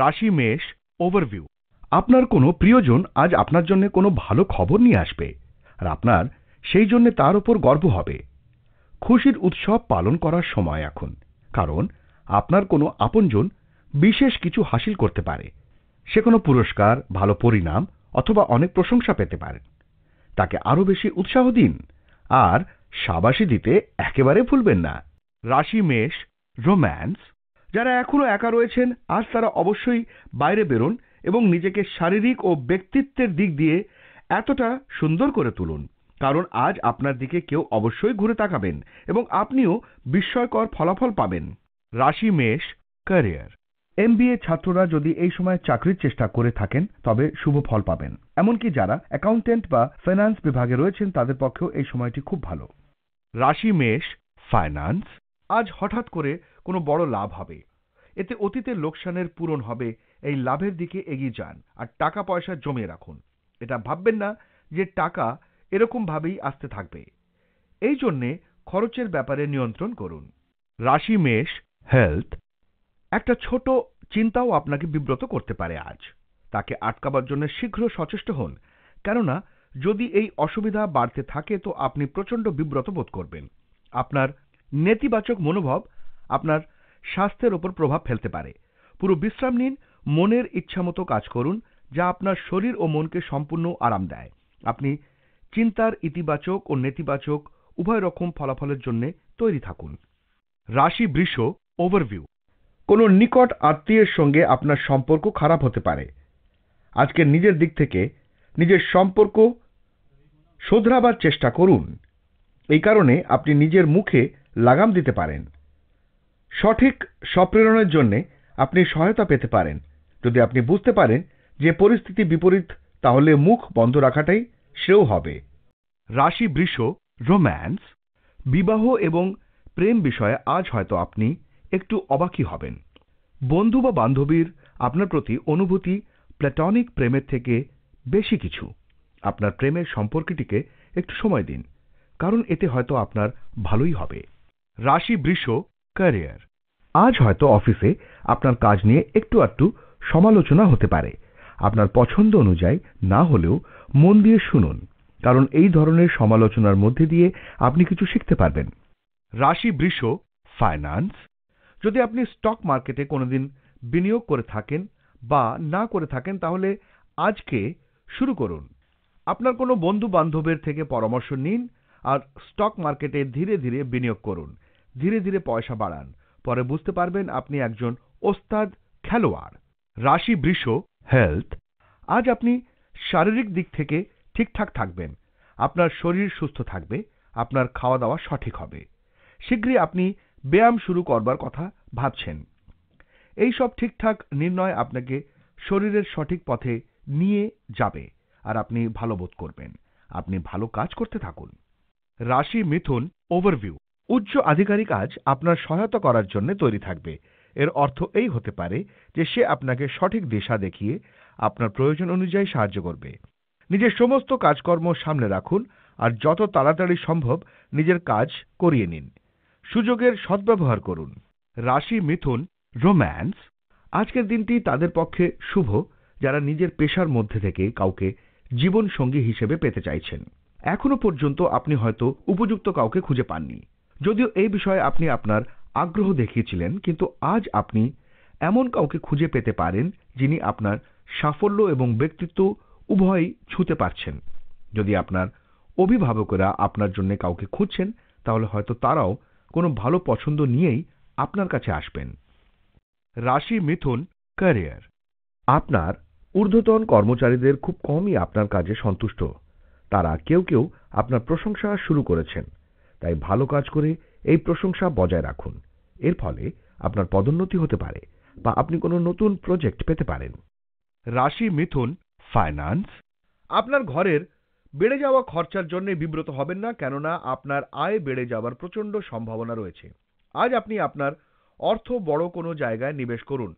রাশি মেষ ওভারভিউ আপনার কোনো প্রিয়জন আজ আপনার জন্য কোনো ভালো খবর নিয়ে আসবে আর আপনার সেই জন্য তার উপর গর্ব হবে খুশির উৎসব পালন করার সময় এখন কারণ আপনার কোনো আপনজন বিশেষ কিছু হাসিল করতে পারে সে কোনো পুরস্কার ভালো পরিণাম অথবা অনেক প্রশংসা পেতে পারেন তাকে আরও বেশি উৎসাহ দিন আর সাবাসী দিতে একেবারে ভুলবেন না রাশি মেষ রোম্যান্স যারা এখনও একা রয়েছেন আজ তারা অবশ্যই বাইরে বেরোন এবং নিজেকে শারীরিক ও ব্যক্তিত্বের দিক দিয়ে এতটা সুন্দর করে তুলুন কারণ আজ আপনার দিকে কেউ অবশ্যই ঘুরে তাকাবেন এবং আপনিও বিস্ময়কর ফলাফল পাবেন রাশি মেষ ক্যারিয়ার এমবিএ ছাত্ররা যদি এই সময় চাকরির চেষ্টা করে থাকেন তবে শুভ ফল পাবেন এমনকি যারা অ্যাকাউন্টেন্ট বা ফাইন্যান্স বিভাগে রয়েছেন তাদের পক্ষেও এই সময়টি খুব ভালো রাশি মেষ ফাইন্যান্স আজ হঠাৎ করে কোনো বড় লাভ হবে এতে অতীতের লোকসানের পূরণ হবে এই লাভের দিকে এগিয়ে যান আর টাকা পয়সা জমিয়ে রাখুন এটা ভাববেন না যে টাকা এরকমভাবেই আসতে থাকবে এই জন্যে খরচের ব্যাপারে নিয়ন্ত্রণ করুন রাশি মেষ হেলথ একটা ছোট চিন্তাও আপনাকে বিব্রত করতে পারে আজ তাকে আটকাবার জন্য শীঘ্র সচেষ্ট হন কেননা যদি এই অসুবিধা বাড়তে থাকে তো আপনি প্রচণ্ড বিব্রত বোধ করবেন আপনার নেতিবাচক মনোভাব আপনার স্বাস্থ্যের ওপর প্রভাব ফেলতে পারে পুরো বিশ্রাম নিন মনের ইচ্ছামতো কাজ করুন যা আপনার শরীর ও মনকে সম্পূর্ণ আরাম দেয় আপনি চিন্তার ইতিবাচক ও নেতিবাচক উভয় রকম ফলাফলের জন্য তৈরি থাকুন রাশি বৃষ ওভারভিউ কোনো নিকট আত্মীয়ের সঙ্গে আপনার সম্পর্ক খারাপ হতে পারে আজকে নিজের দিক থেকে নিজের সম্পর্ক শোধরাবার চেষ্টা করুন এই কারণে আপনি নিজের মুখে লাগাম দিতে পারেন সঠিক স্বপ্রেরণের জন্যে আপনি সহায়তা পেতে পারেন যদি আপনি বুঝতে পারেন যে পরিস্থিতি বিপরীত তাহলে মুখ বন্ধ রাখাটাই সেও হবে রাশি বৃষ রোম্যান্স বিবাহ এবং প্রেম বিষয়ে আজ হয়তো আপনি একটু অবাকি হবেন বন্ধু বা বান্ধবীর আপনার প্রতি অনুভূতি প্ল্যাটনিক প্রেমের থেকে বেশি কিছু আপনার প্রেমের সম্পর্কটিকে একটু সময় দিন কারণ এতে হয়তো আপনার ভালোই হবে রাশি বৃষ ক্যারিয়ার আজ হয়তো অফিসে আপনার কাজ নিয়ে একটু আধটু সমালোচনা হতে পারে আপনার পছন্দ অনুযায়ী না হলেও মন দিয়ে শুনুন কারণ এই ধরনের সমালোচনার মধ্যে দিয়ে আপনি কিছু শিখতে পারবেন রাশি বৃষ ফাইন্যান্স যদি আপনি স্টক মার্কেটে কোনোদিন বিনিয়োগ করে থাকেন বা না করে থাকেন তাহলে আজকে শুরু করুন আপনার কোনো বন্ধু বান্ধবের থেকে পরামর্শ নিন আর স্টক মার্কেটে ধীরে ধীরে বিনিয়োগ করুন ধীরে ধীরে পয়সা বাড়ান পরে বুঝতে পারবেন আপনি একজন ওস্তাদ খেলোয়াড় রাশি বৃষ হেলথ আজ আপনি শারীরিক দিক থেকে ঠিকঠাক থাকবেন আপনার শরীর সুস্থ থাকবে আপনার খাওয়া দাওয়া সঠিক হবে শীঘ্রই আপনি ব্যায়াম শুরু করবার কথা ভাবছেন এই সব ঠিকঠাক নির্ণয় আপনাকে শরীরের সঠিক পথে নিয়ে যাবে আর আপনি ভালো বোধ করবেন আপনি ভালো কাজ করতে থাকুন রাশি মিথুন ওভারভিউ উচ্চ আধিকারিক আজ আপনার সহায়তা করার জন্য তৈরি থাকবে এর অর্থ এই হতে পারে যে সে আপনাকে সঠিক দিশা দেখিয়ে আপনার প্রয়োজন অনুযায়ী সাহায্য করবে নিজের সমস্ত কাজকর্ম সামনে রাখুন আর যত তাড়াতাড়ি সম্ভব নিজের কাজ করিয়ে নিন সুযোগের সদ্ব্যবহার করুন রাশি মিথুন রোম্যান্স আজকের দিনটি তাদের পক্ষে শুভ যারা নিজের পেশার মধ্যে থেকে কাউকে জীবনসঙ্গী হিসেবে পেতে চাইছেন এখনও পর্যন্ত আপনি হয়তো উপযুক্ত কাউকে খুঁজে পাননি যদিও এই বিষয়ে আপনি আপনার আগ্রহ দেখিয়েছিলেন কিন্তু আজ আপনি এমন কাউকে খুঁজে পেতে পারেন যিনি আপনার সাফল্য এবং ব্যক্তিত্ব উভয়ই ছুঁতে পারছেন যদি আপনার অভিভাবকেরা আপনার জন্য কাউকে খুঁজছেন তাহলে হয়তো তারাও কোনো ভালো পছন্দ নিয়েই আপনার কাছে আসবেন রাশি মিথুন ক্যারিয়ার আপনার ঊর্ধ্বতন কর্মচারীদের খুব কমই আপনার কাজে সন্তুষ্ট তারা কেউ কেউ আপনার প্রশংসা শুরু করেছেন তাই ভালো কাজ করে এই প্রশংসা বজায় রাখুন এর ফলে আপনার পদোন্নতি হতে পারে বা আপনি কোনো নতুন প্রজেক্ট পেতে পারেন রাশি মিথুন ফাইন্যান্স আপনার ঘরের বেড়ে যাওয়া খরচার জন্য বিব্রত হবেন না কেননা আপনার আয় বেড়ে যাওয়ার প্রচণ্ড সম্ভাবনা রয়েছে আজ আপনি আপনার অর্থ বড় কোনো জায়গায় নিবেশ করুন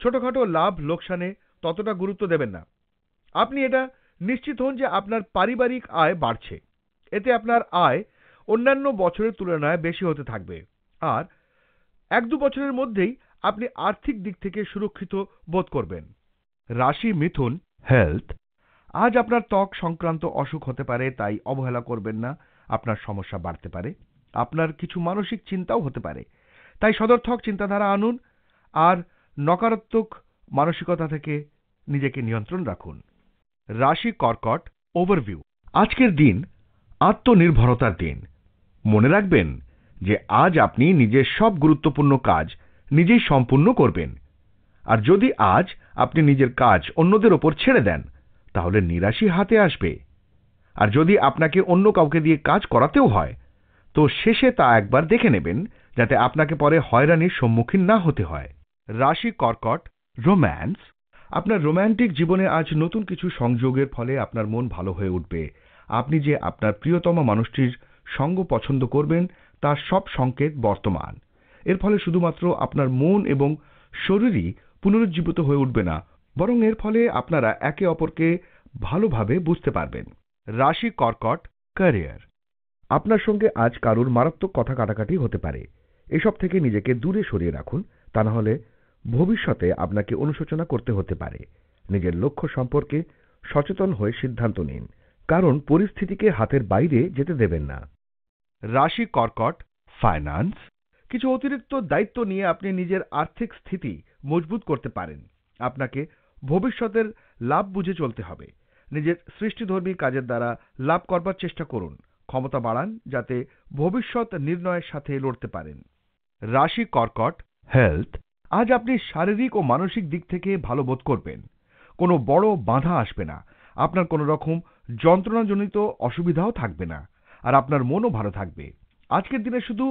ছোটখাটো লাভ লোকসানে ততটা গুরুত্ব দেবেন না আপনি এটা নিশ্চিত হন যে আপনার পারিবারিক আয় বাড়ছে এতে আপনার আয় অন্যান্য বছরের তুলনায় বেশি হতে থাকবে আর এক দু বছরের মধ্যেই আপনি আর্থিক দিক থেকে সুরক্ষিত বোধ করবেন রাশি মিথুন হেলথ আজ আপনার ত্বক সংক্রান্ত অসুখ হতে পারে তাই অবহেলা করবেন না আপনার সমস্যা বাড়তে পারে আপনার কিছু মানসিক চিন্তাও হতে পারে তাই সদর্থক চিন্তাধারা আনুন আর নকারাত্মক মানসিকতা থেকে নিজেকে নিয়ন্ত্রণ রাখুন রাশি কর্কট ওভারভিউ আজকের দিন আত্মনির্ভরতার দিন মনে রাখবেন যে আজ আপনি নিজের সব গুরুত্বপূর্ণ কাজ নিজেই সম্পূর্ণ করবেন আর যদি আজ আপনি নিজের কাজ অন্যদের ওপর ছেড়ে দেন তাহলে নিরাশি হাতে আসবে আর যদি আপনাকে অন্য কাউকে দিয়ে কাজ করাতেও হয় তো শেষে তা একবার দেখে নেবেন যাতে আপনাকে পরে হয়রানির সম্মুখীন না হতে হয় রাশি কর্কট রোম্যান্স আপনার রোম্যান্টিক জীবনে আজ নতুন কিছু সংযোগের ফলে আপনার মন ভালো হয়ে উঠবে আপনি যে আপনার প্রিয়তম মানুষটির সঙ্গ পছন্দ করবেন তার সব সংকেত বর্তমান এর ফলে শুধুমাত্র আপনার মন এবং শরীরই পুনরুজ্জীবিত হয়ে উঠবে না বরং এর ফলে আপনারা একে অপরকে ভালোভাবে বুঝতে পারবেন রাশি কর্কট ক্যারিয়ার আপনার সঙ্গে আজ কারুর মারাত্মক কথা কাটাকাটি হতে পারে এসব থেকে নিজেকে দূরে সরিয়ে রাখুন তা না হলে ভবিষ্যতে আপনাকে অনুশোচনা করতে হতে পারে নিজের লক্ষ্য সম্পর্কে সচেতন হয়ে সিদ্ধান্ত নিন কারণ পরিস্থিতিকে হাতের বাইরে যেতে দেবেন না রাশি কর্কট ফাইন্যান্স কিছু অতিরিক্ত দায়িত্ব নিয়ে আপনি নিজের আর্থিক স্থিতি মজবুত করতে পারেন আপনাকে ভবিষ্যতের লাভ বুঝে চলতে হবে নিজের সৃষ্টিধর্মী কাজের দ্বারা লাভ করবার চেষ্টা করুন ক্ষমতা বাড়ান যাতে ভবিষ্যৎ নির্ণয়ের সাথে লড়তে পারেন রাশি কর্কট হেলথ আজ আপনি শারীরিক ও মানসিক দিক থেকে ভালো বোধ করবেন কোনো বড় বাধা আসবে না আপনার কোনো রকম যন্ত্রণাজনিত অসুবিধাও থাকবে না আর আপনার মনও ভালো থাকবে আজকের দিনে শুধু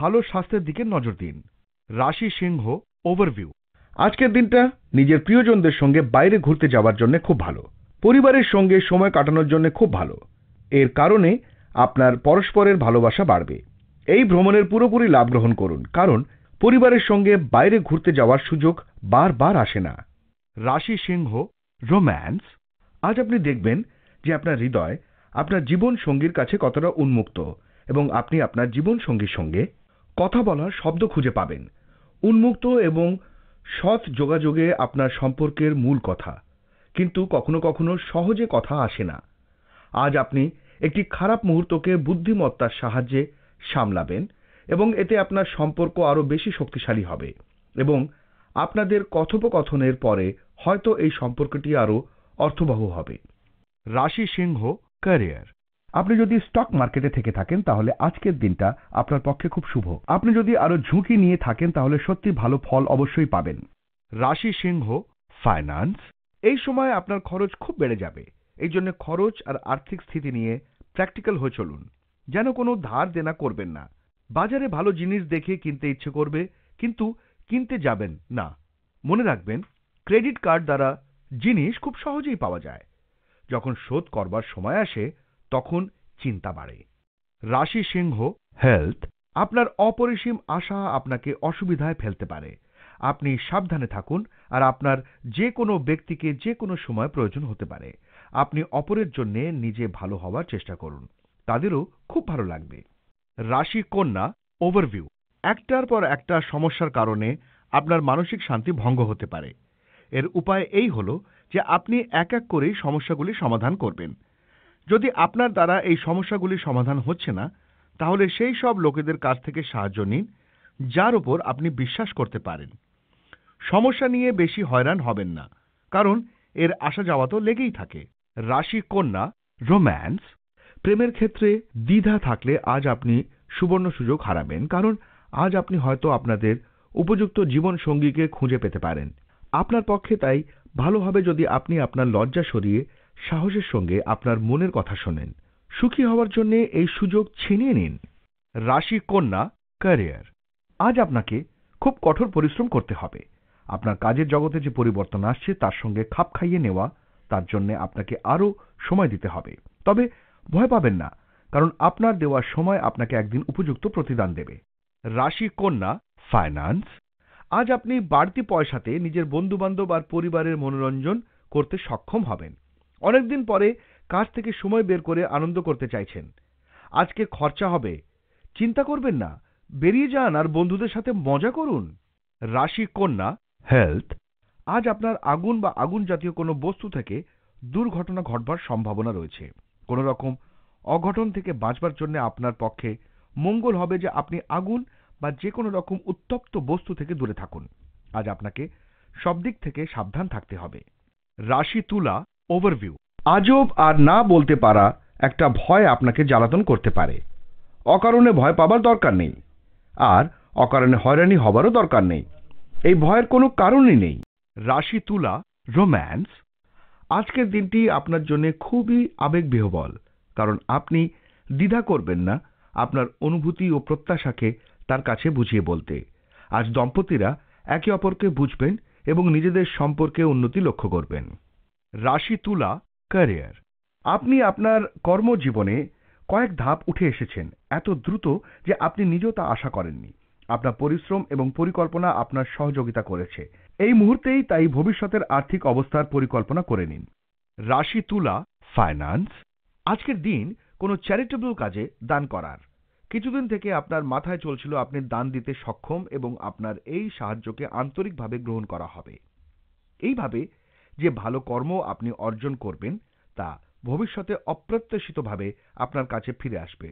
ভালো স্বাস্থ্যের দিকে নজর দিন রাশি সিংহ ওভারভিউ আজকের দিনটা নিজের প্রিয়জনদের সঙ্গে বাইরে ঘুরতে যাওয়ার জন্য খুব ভালো পরিবারের সঙ্গে সময় কাটানোর জন্য খুব ভালো এর কারণে আপনার পরস্পরের ভালোবাসা বাড়বে এই ভ্রমণের পুরোপুরি লাভ গ্রহণ করুন কারণ পরিবারের সঙ্গে বাইরে ঘুরতে যাওয়ার সুযোগ বারবার আসে না রাশি সিংহ রোম্যান্স আজ আপনি দেখবেন যে আপনার হৃদয় আপনার জীবন সঙ্গীর কাছে কতটা উন্মুক্ত এবং আপনি আপনার জীবন সঙ্গীর সঙ্গে কথা বলার শব্দ খুঁজে পাবেন উন্মুক্ত এবং সৎ যোগাযোগে আপনার সম্পর্কের মূল কথা কিন্তু কখনো কখনো সহজে কথা আসে না আজ আপনি একটি খারাপ মুহূর্তকে বুদ্ধিমত্তার সাহায্যে সামলাবেন এবং এতে আপনার সম্পর্ক আরও বেশি শক্তিশালী হবে এবং আপনাদের কথোপকথনের পরে হয়তো এই সম্পর্কটি আরও অর্থবহ হবে রাশি সিংহ ক্যারিয়ার আপনি যদি স্টক মার্কেটে থেকে থাকেন তাহলে আজকের দিনটা আপনার পক্ষে খুব শুভ আপনি যদি আরও ঝুঁকি নিয়ে থাকেন তাহলে সত্যি ভালো ফল অবশ্যই পাবেন রাশি সিংহ ফাইন্যান্স এই সময় আপনার খরচ খুব বেড়ে যাবে এই জন্য খরচ আর আর্থিক স্থিতি নিয়ে প্র্যাকটিক্যাল হয়ে চলুন যেন কোনো ধার দেনা করবেন না বাজারে ভালো জিনিস দেখে কিনতে ইচ্ছে করবে কিন্তু কিনতে যাবেন না মনে রাখবেন ক্রেডিট কার্ড দ্বারা জিনিস খুব সহজেই পাওয়া যায় যখন শোধ করবার সময় আসে তখন চিন্তা বাড়ে রাশি সিংহ হেলথ আপনার অপরিসীম আশা আপনাকে অসুবিধায় ফেলতে পারে আপনি সাবধানে থাকুন আর আপনার যে কোনো ব্যক্তিকে যে কোনো সময় প্রয়োজন হতে পারে আপনি অপরের জন্য নিজে ভালো হওয়ার চেষ্টা করুন তাদেরও খুব ভালো লাগবে রাশি কন্যা ওভারভিউ একটার পর একটা সমস্যার কারণে আপনার মানসিক শান্তি ভঙ্গ হতে পারে এর উপায় এই হল যে আপনি এক এক করে সমস্যাগুলি সমাধান করবেন যদি আপনার দ্বারা এই সমস্যাগুলি সমাধান হচ্ছে না তাহলে সেই সব লোকেদের কাছ থেকে সাহায্য নিন যার উপর আপনি বিশ্বাস করতে পারেন সমস্যা নিয়ে বেশি হয়রান হবেন না কারণ এর আসা যাওয়া তো লেগেই থাকে রাশি কন্যা রোম্যান্স প্রেমের ক্ষেত্রে দ্বিধা থাকলে আজ আপনি সুবর্ণ সুযোগ হারাবেন কারণ আজ আপনি হয়তো আপনাদের উপযুক্ত জীবন সঙ্গীকে খুঁজে পেতে পারেন আপনার পক্ষে তাই ভালোভাবে যদি আপনি আপনার লজ্জা সরিয়ে সাহসের সঙ্গে আপনার মনের কথা শোনেন সুখী হওয়ার জন্য এই সুযোগ ছিনিয়ে নিন রাশি কন্যা ক্যারিয়ার আজ আপনাকে খুব কঠোর পরিশ্রম করতে হবে আপনার কাজের জগতে যে পরিবর্তন আসছে তার সঙ্গে খাপ খাইয়ে নেওয়া তার জন্য আপনাকে আরও সময় দিতে হবে তবে ভয় পাবেন না কারণ আপনার দেওয়া সময় আপনাকে একদিন উপযুক্ত প্রতিদান দেবে রাশি কন্যা ফাইন্যান্স আজ আপনি বাড়তি পয়সাতে নিজের বন্ধুবান্ধব আর পরিবারের মনোরঞ্জন করতে সক্ষম হবেন অনেকদিন পরে কাজ থেকে সময় বের করে আনন্দ করতে চাইছেন আজকে খরচা হবে চিন্তা করবেন না বেরিয়ে যান আর বন্ধুদের সাথে মজা করুন রাশি কন্যা হেলথ আজ আপনার আগুন বা আগুন জাতীয় কোনো বস্তু থেকে দুর্ঘটনা ঘটবার সম্ভাবনা রয়েছে কোনো রকম অঘটন থেকে বাঁচবার জন্য আপনার পক্ষে মঙ্গল হবে যে আপনি আগুন বা যে কোনো রকম উত্তপ্ত বস্তু থেকে দূরে থাকুন আজ আপনাকে সব দিক থেকে সাবধান থাকতে হবে রাশি তুলা ওভারভিউ আজব আর না বলতে পারা একটা ভয় আপনাকে জ্বালাতন করতে পারে অকারণে ভয় পাবার দরকার নেই আর অকারণে হয়রানি হবারও দরকার নেই এই ভয়ের কোনো কারণই নেই রাশি তুলা রোম্যান্স আজকের দিনটি আপনার জন্য খুবই আবেগবিহবল কারণ আপনি দ্বিধা করবেন না আপনার অনুভূতি ও প্রত্যাশাকে তার কাছে বুঝিয়ে বলতে আজ দম্পতিরা একে অপরকে বুঝবেন এবং নিজেদের সম্পর্কে উন্নতি লক্ষ্য করবেন রাশি তুলা ক্যারিয়ার আপনি আপনার কর্মজীবনে কয়েক ধাপ উঠে এসেছেন এত দ্রুত যে আপনি নিজেও তা আশা করেননি আপনার পরিশ্রম এবং পরিকল্পনা আপনার সহযোগিতা করেছে এই মুহূর্তেই তাই ভবিষ্যতের আর্থিক অবস্থার পরিকল্পনা করে নিন রাশি তুলা ফাইন্যান্স আজকের দিন কোনো চ্যারিটেবল কাজে দান করার কিছুদিন থেকে আপনার মাথায় চলছিল আপনি দান দিতে সক্ষম এবং আপনার এই সাহায্যকে আন্তরিকভাবে গ্রহণ করা হবে এইভাবে যে ভালো কর্ম আপনি অর্জন করবেন তা ভবিষ্যতে অপ্রত্যাশিতভাবে আপনার কাছে ফিরে আসবে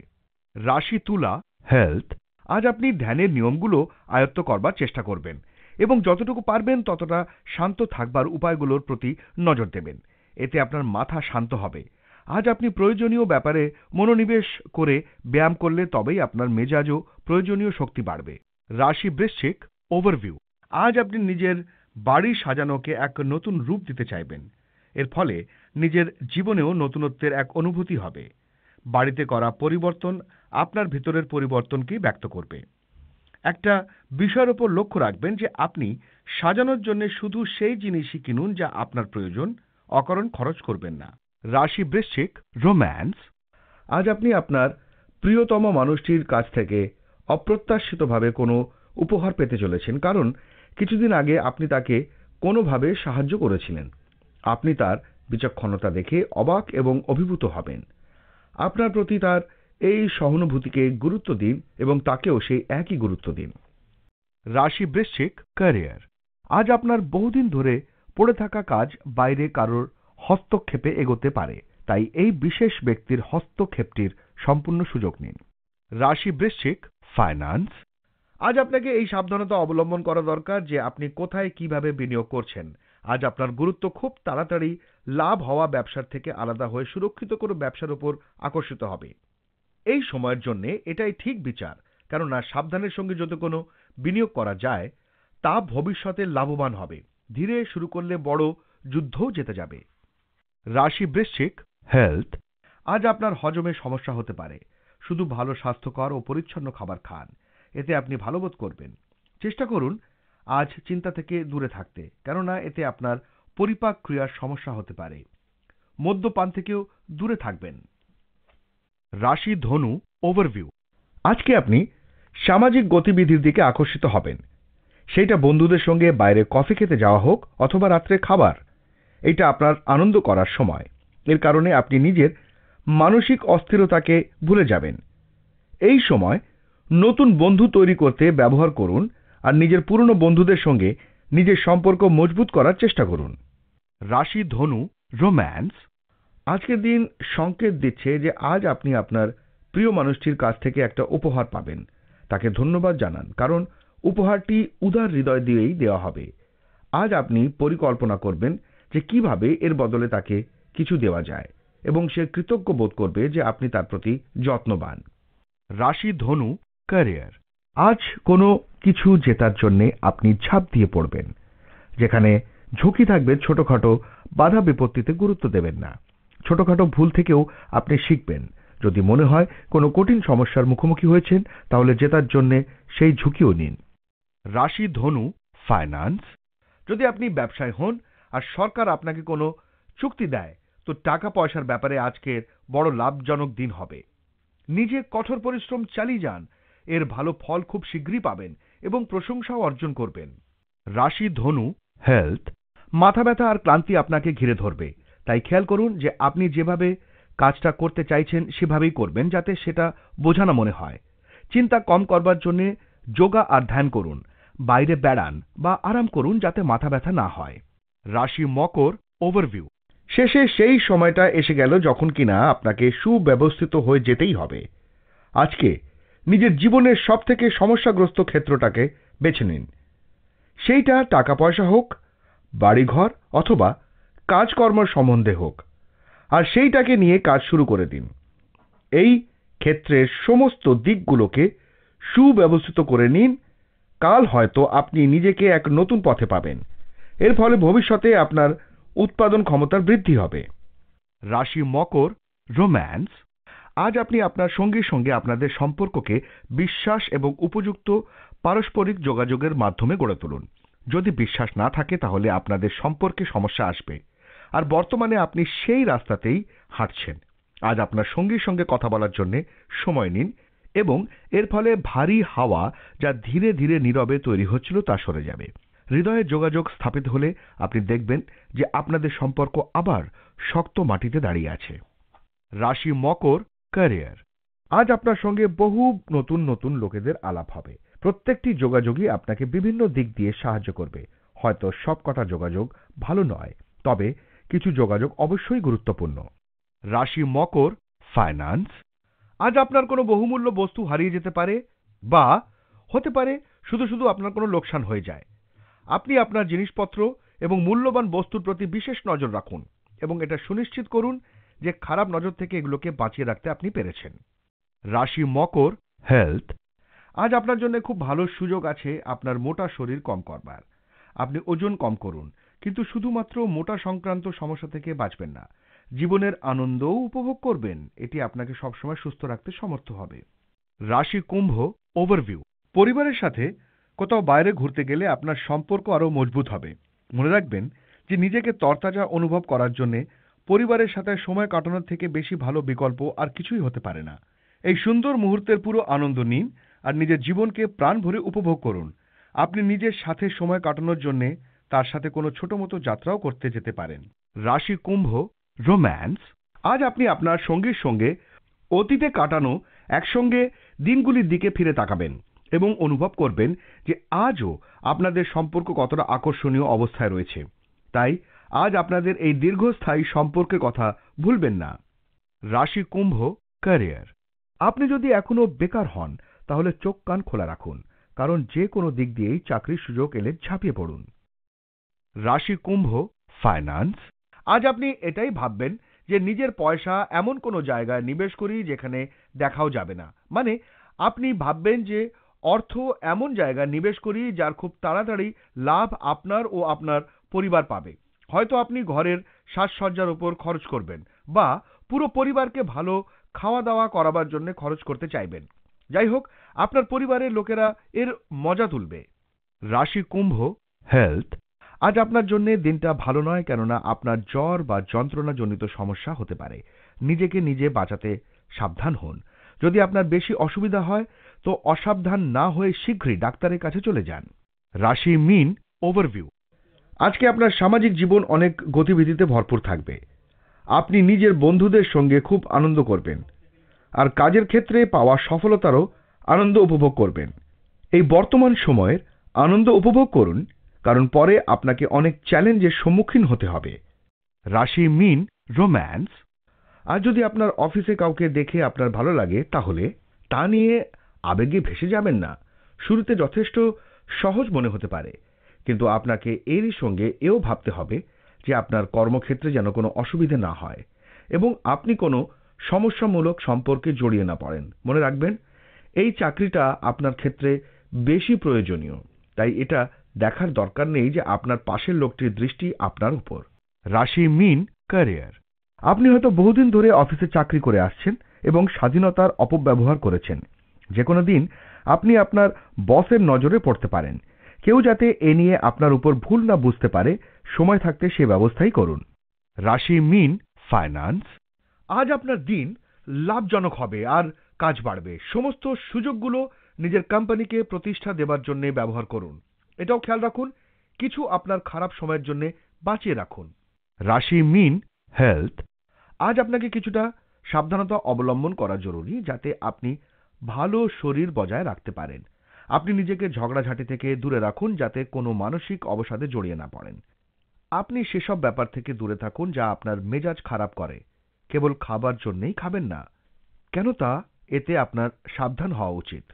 রাশি তুলা হেলথ আজ আপনি ধ্যানের নিয়মগুলো আয়ত্ত করবার চেষ্টা করবেন এবং যতটুকু পারবেন ততটা শান্ত থাকবার উপায়গুলোর প্রতি নজর দেবেন এতে আপনার মাথা শান্ত হবে আজ আপনি প্রয়োজনীয় ব্যাপারে মনোনিবেশ করে ব্যায়াম করলে তবেই আপনার মেজাজও প্রয়োজনীয় শক্তি বাড়বে রাশি বৃশ্চিক ওভারভিউ আজ আপনি নিজের বাড়ি সাজানোকে এক নতুন রূপ দিতে চাইবেন এর ফলে নিজের জীবনেও নতুনত্বের এক অনুভূতি হবে বাড়িতে করা পরিবর্তন আপনার ভিতরের পরিবর্তনকেই ব্যক্ত করবে একটা বিষয়ের ওপর লক্ষ্য রাখবেন যে আপনি সাজানোর জন্য শুধু সেই জিনিসই কিনুন যা আপনার প্রয়োজন অকারণ খরচ করবেন না রাশি বৃশ্চিক রোম্যান্স আজ আপনি আপনার প্রিয়তম মানুষটির কাছ থেকে অপ্রত্যাশিতভাবে কোনো উপহার পেতে চলেছেন কারণ কিছুদিন আগে আপনি তাকে কোনোভাবে সাহায্য করেছিলেন আপনি তার বিচক্ষণতা দেখে অবাক এবং অভিভূত হবেন আপনার প্রতি তার এই সহানুভূতিকে গুরুত্ব দিন এবং তাকেও সেই একই গুরুত্ব দিন রাশি বৃশ্চিক ক্যারিয়ার আজ আপনার বহুদিন ধরে পড়ে থাকা কাজ বাইরে কারোর হস্তক্ষেপে এগোতে পারে তাই এই বিশেষ ব্যক্তির হস্তক্ষেপটির সম্পূর্ণ সুযোগ নিন রাশি বৃশ্চিক ফাইন্যান্স আজ আপনাকে এই সাবধানতা অবলম্বন করা দরকার যে আপনি কোথায় কিভাবে বিনিয়োগ করছেন আজ আপনার গুরুত্ব খুব তাড়াতাড়ি লাভ হওয়া ব্যবসার থেকে আলাদা হয়ে সুরক্ষিত কোনো ব্যবসার উপর আকর্ষিত হবে এই সময়ের জন্যে এটাই ঠিক বিচার কেননা সাবধানের সঙ্গে যত কোনো বিনিয়োগ করা যায় তা ভবিষ্যতে লাভবান হবে ধীরে শুরু করলে বড় যুদ্ধও যেতে যাবে রাশি বৃশ্চিক হেলথ আজ আপনার হজমে সমস্যা হতে পারে শুধু ভালো স্বাস্থ্যকর ও পরিচ্ছন্ন খাবার খান এতে আপনি ভালো বোধ করবেন চেষ্টা করুন আজ চিন্তা থেকে দূরে থাকতে কেননা এতে আপনার পরিপাক ক্রিয়ার সমস্যা হতে পারে মদ্যপান থেকেও দূরে থাকবেন রাশি ধনু ওভারভিউ আজকে আপনি সামাজিক গতিবিধির দিকে আকর্ষিত হবেন সেইটা বন্ধুদের সঙ্গে বাইরে কফি খেতে যাওয়া হোক অথবা রাত্রে খাবার এটা আপনার আনন্দ করার সময় এর কারণে আপনি নিজের মানসিক অস্থিরতাকে ভুলে যাবেন এই সময় নতুন বন্ধু তৈরি করতে ব্যবহার করুন আর নিজের পুরনো বন্ধুদের সঙ্গে নিজের সম্পর্ক মজবুত করার চেষ্টা করুন রাশি ধনু রোম্যান্স আজকের দিন সংকেত দিচ্ছে যে আজ আপনি আপনার প্রিয় মানুষটির কাছ থেকে একটা উপহার পাবেন তাকে ধন্যবাদ জানান কারণ উপহারটি উদার হৃদয় দিয়েই দেওয়া হবে আজ আপনি পরিকল্পনা করবেন যে কিভাবে এর বদলে তাকে কিছু দেওয়া যায় এবং সে কৃতজ্ঞ বোধ করবে যে আপনি তার প্রতি যত্নবান রাশি ধনু ক্যারিয়ার আজ কোনো কিছু জেতার জন্যে আপনি ঝাঁপ দিয়ে পড়বেন যেখানে ঝুঁকি থাকবে ছোটখাটো বাধা বিপত্তিতে গুরুত্ব দেবেন না ছোটখাটো ভুল থেকেও আপনি শিখবেন যদি মনে হয় কোনো কঠিন সমস্যার মুখোমুখি হয়েছেন তাহলে জেতার জন্যে সেই ঝুঁকিও নিন রাশি ধনু ফাইন্যান্স যদি আপনি ব্যবসায় হন আর সরকার আপনাকে কোনো চুক্তি দেয় তো টাকা পয়সার ব্যাপারে আজকের বড় লাভজনক দিন হবে নিজে কঠোর পরিশ্রম চালিয়ে যান এর ভালো ফল খুব শীঘ্রই পাবেন এবং প্রশংসাও অর্জন করবেন রাশি ধনু হেলথ মাথা ব্যথা আর ক্লান্তি আপনাকে ঘিরে ধরবে তাই খেয়াল করুন যে আপনি যেভাবে কাজটা করতে চাইছেন সেভাবেই করবেন যাতে সেটা বোঝানো মনে হয় চিন্তা কম করবার জন্য যোগা আর ধ্যান করুন বাইরে বেড়ান বা আরাম করুন যাতে মাথা ব্যথা না হয় রাশি মকর ওভারভিউ শেষে সেই সময়টা এসে গেল যখন কিনা আপনাকে সুব্যবস্থিত হয়ে যেতেই হবে আজকে নিজের জীবনের সবথেকে সমস্যাগ্রস্ত ক্ষেত্রটাকে বেছে নিন সেইটা টাকা পয়সা হোক বাড়িঘর অথবা কাজকর্ম সম্বন্ধে হোক আর সেইটাকে নিয়ে কাজ শুরু করে দিন এই ক্ষেত্রের সমস্ত দিকগুলোকে সুব্যবস্থিত করে নিন কাল হয়তো আপনি নিজেকে এক নতুন পথে পাবেন এর ফলে ভবিষ্যতে আপনার উৎপাদন ক্ষমতার বৃদ্ধি হবে রাশি মকর রোম্যান্স আজ আপনি আপনার সঙ্গীর সঙ্গে আপনাদের সম্পর্ককে বিশ্বাস এবং উপযুক্ত পারস্পরিক যোগাযোগের মাধ্যমে গড়ে তুলুন যদি বিশ্বাস না থাকে তাহলে আপনাদের সম্পর্কে সমস্যা আসবে আর বর্তমানে আপনি সেই রাস্তাতেই হাঁটছেন আজ আপনার সঙ্গীর সঙ্গে কথা বলার জন্য সময় নিন এবং এর ফলে ভারী হাওয়া যা ধীরে ধীরে নীরবে তৈরি হচ্ছিল তা সরে যাবে হৃদয়ের যোগাযোগ স্থাপিত হলে আপনি দেখবেন যে আপনাদের সম্পর্ক আবার শক্ত মাটিতে দাঁড়িয়ে আছে রাশি মকর ক্যারিয়ার আজ আপনার সঙ্গে বহু নতুন নতুন লোকেদের আলাপ হবে প্রত্যেকটি যোগাযোগই আপনাকে বিভিন্ন দিক দিয়ে সাহায্য করবে হয়তো সব কটা যোগাযোগ ভালো নয় তবে কিছু যোগাযোগ অবশ্যই গুরুত্বপূর্ণ রাশি মকর ফাইন্যান্স আজ আপনার কোনো বহুমূল্য বস্তু হারিয়ে যেতে পারে বা হতে পারে শুধু শুধু আপনার কোনো লোকসান হয়ে যায় আপনি আপনার জিনিসপত্র এবং মূল্যবান বস্তুর প্রতি বিশেষ নজর রাখুন এবং এটা সুনিশ্চিত করুন যে খারাপ নজর থেকে এগুলোকে বাঁচিয়ে রাখতে আপনি পেরেছেন রাশি মকর হেলথ আজ আপনার জন্য খুব ভালো সুযোগ আছে আপনার মোটা শরীর কম করবার আপনি ওজন কম করুন কিন্তু শুধুমাত্র মোটা সংক্রান্ত সমস্যা থেকে বাঁচবেন না জীবনের আনন্দও উপভোগ করবেন এটি আপনাকে সবসময় সুস্থ রাখতে সমর্থ হবে রাশি কুম্ভ ওভারভিউ পরিবারের সাথে কোথাও বাইরে ঘুরতে গেলে আপনার সম্পর্ক আরও মজবুত হবে মনে রাখবেন যে নিজেকে তরতাজা অনুভব করার জন্যে পরিবারের সাথে সময় কাটানোর থেকে বেশি ভালো বিকল্প আর কিছুই হতে পারে না এই সুন্দর মুহূর্তের পুরো আনন্দ নিন আর নিজের জীবনকে প্রাণ ভরে উপভোগ করুন আপনি নিজের সাথে সময় কাটানোর জন্যে তার সাথে কোনো ছোট মতো যাত্রাও করতে যেতে পারেন রাশি কুম্ভ রোম্যান্স আজ আপনি আপনার সঙ্গীর সঙ্গে অতীতে কাটানো একসঙ্গে দিনগুলির দিকে ফিরে তাকাবেন এবং অনুভব করবেন যে আজও আপনাদের সম্পর্ক কতটা আকর্ষণীয় অবস্থায় রয়েছে তাই আজ আপনাদের এই দীর্ঘস্থায়ী সম্পর্কের কথা ভুলবেন না রাশি কুম্ভ ক্যারিয়ার আপনি যদি এখনও বেকার হন তাহলে চোখ কান খোলা রাখুন কারণ যে কোনো দিক দিয়েই চাকরির সুযোগ এলে ঝাঁপিয়ে পড়ুন রাশি কুম্ভ ফাইন্যান্স আজ আপনি এটাই ভাববেন যে নিজের পয়সা এমন কোনো জায়গায় নিবেশ করি যেখানে দেখাও যাবে না মানে আপনি ভাববেন যে অর্থ এমন জায়গায় নিবেশ করি যার খুব তাড়াতাড়ি লাভ আপনার ও আপনার পরিবার পাবে হয়তো আপনি ঘরের সাজসজ্জার উপর খরচ করবেন বা পুরো পরিবারকে ভালো খাওয়া দাওয়া করাবার জন্য খরচ করতে চাইবেন যাই হোক আপনার পরিবারের লোকেরা এর মজা তুলবে রাশি কুম্ভ হেলথ আজ আপনার জন্য দিনটা ভালো নয় কেননা আপনার জ্বর বা যন্ত্রণাজনিত সমস্যা হতে পারে নিজেকে নিজে বাঁচাতে সাবধান হন যদি আপনার বেশি অসুবিধা হয় তো অসাবধান না হয়ে শীঘ্রই ডাক্তারের কাছে চলে যান রাশি মিন ওভারভিউ আজকে আপনার সামাজিক জীবন অনেক গতিবিধিতে ভরপুর থাকবে আপনি নিজের বন্ধুদের সঙ্গে খুব আনন্দ করবেন আর কাজের ক্ষেত্রে পাওয়া সফলতারও আনন্দ উপভোগ করবেন এই বর্তমান সময়ের আনন্দ উপভোগ করুন কারণ পরে আপনাকে অনেক চ্যালেঞ্জের সম্মুখীন হতে হবে রাশি মিন রোম্যান্স আর যদি আপনার অফিসে কাউকে দেখে আপনার ভালো লাগে তাহলে তা নিয়ে আবেগে ভেসে যাবেন না শুরুতে যথেষ্ট সহজ মনে হতে পারে কিন্তু আপনাকে এরই সঙ্গে এও ভাবতে হবে যে আপনার কর্মক্ষেত্রে যেন কোনো অসুবিধে না হয় এবং আপনি কোনো সমস্যামূলক সম্পর্কে জড়িয়ে না পড়েন মনে রাখবেন এই চাকরিটা আপনার ক্ষেত্রে বেশি প্রয়োজনীয় তাই এটা দেখার দরকার নেই যে আপনার পাশের লোকটির দৃষ্টি আপনার উপর রাশি মিন ক্যারিয়ার আপনি হয়তো বহুদিন ধরে অফিসে চাকরি করে আসছেন এবং স্বাধীনতার অপব্যবহার করেছেন যে কোনো দিন আপনি আপনার বসের নজরে পড়তে পারেন কেউ যাতে এ নিয়ে আপনার উপর ভুল না বুঝতে পারে সময় থাকতে সে ব্যবস্থাই করুন রাশি মিন ফাইন্যান্স আজ আপনার দিন লাভজনক হবে আর কাজ বাড়বে সমস্ত সুযোগগুলো নিজের কোম্পানিকে প্রতিষ্ঠা দেবার জন্য ব্যবহার করুন এটাও খেয়াল রাখুন কিছু আপনার খারাপ সময়ের জন্য বাঁচিয়ে রাখুন রাশি মিন হেলথ আজ আপনাকে কিছুটা সাবধানতা অবলম্বন করা জরুরি যাতে আপনি ভালো শরীর বজায় রাখতে পারেন আপনি নিজেকে ঝগড়াঝাঁটি থেকে দূরে রাখুন যাতে কোনো মানসিক অবসাদে জড়িয়ে না পড়েন আপনি সেসব ব্যাপার থেকে দূরে থাকুন যা আপনার মেজাজ খারাপ করে কেবল খাবার জন্যেই খাবেন না কেন তা এতে আপনার সাবধান হওয়া উচিত